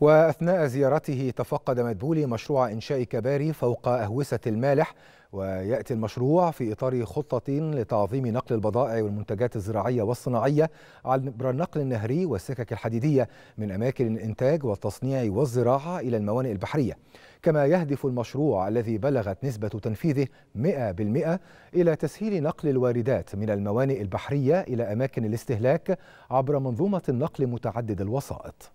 وأثناء زيارته تفقد مدبولي مشروع إنشاء كباري فوق أهوسة المالح ويأتي المشروع في إطار خطة لتعظيم نقل البضائع والمنتجات الزراعية والصناعية عبر النقل النهري والسكك الحديدية من أماكن الإنتاج والتصنيع والزراعة إلى الموانئ البحرية كما يهدف المشروع الذي بلغت نسبة تنفيذه 100% إلى تسهيل نقل الواردات من الموانئ البحرية إلى أماكن الاستهلاك عبر منظومة النقل متعدد الوسائط